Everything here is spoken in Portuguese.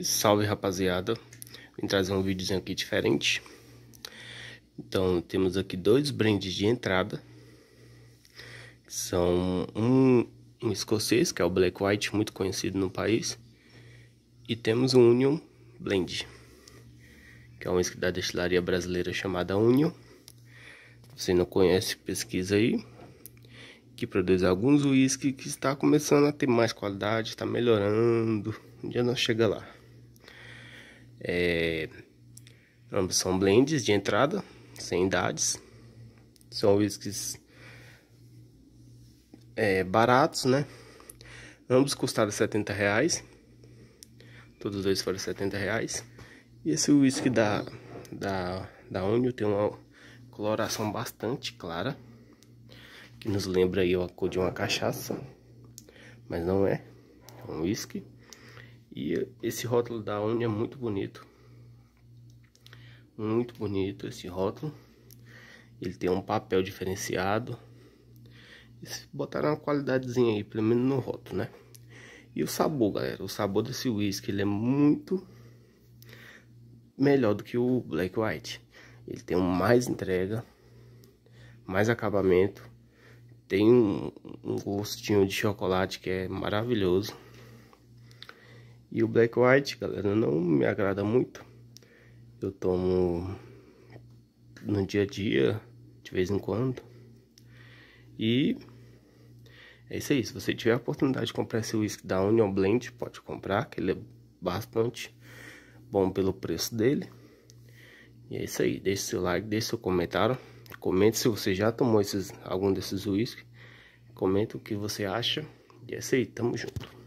Salve rapaziada, vim trazer um videozinho aqui diferente Então temos aqui dois brands de entrada São um, um escocês, que é o Black White, muito conhecido no país E temos um Union Blend Que é um whisky da destilaria brasileira chamada Union Você não conhece, pesquisa aí que produz alguns whisky que está começando a ter mais qualidade, está melhorando. Um dia nós chega lá. É, ambos são blends de entrada, sem idades. São whiskies é, baratos, né? Ambos custaram 70 reais. Todos dois foram 70 reais. E esse whisky da, da, da Unio tem uma coloração bastante clara. Que nos lembra aí a cor de uma cachaça. Mas não é. É um whisky. E esse rótulo da ONI é muito bonito. Muito bonito esse rótulo. Ele tem um papel diferenciado. Botaram uma qualidadezinha aí, pelo menos no rótulo, né? E o sabor, galera. O sabor desse whisky, ele é muito melhor do que o Black White. Ele tem mais entrega, mais acabamento. Tem um gostinho de chocolate que é maravilhoso. E o Black White, galera, não me agrada muito. Eu tomo no dia a dia, de vez em quando. E é isso aí. Se você tiver a oportunidade de comprar esse whisky da Union Blend, pode comprar, que ele é bastante bom pelo preço dele. E é isso aí. Deixe seu like, deixe seu comentário. Comente se você já tomou esses, algum desses whisky. Comente o que você acha. E é isso aí. Tamo junto.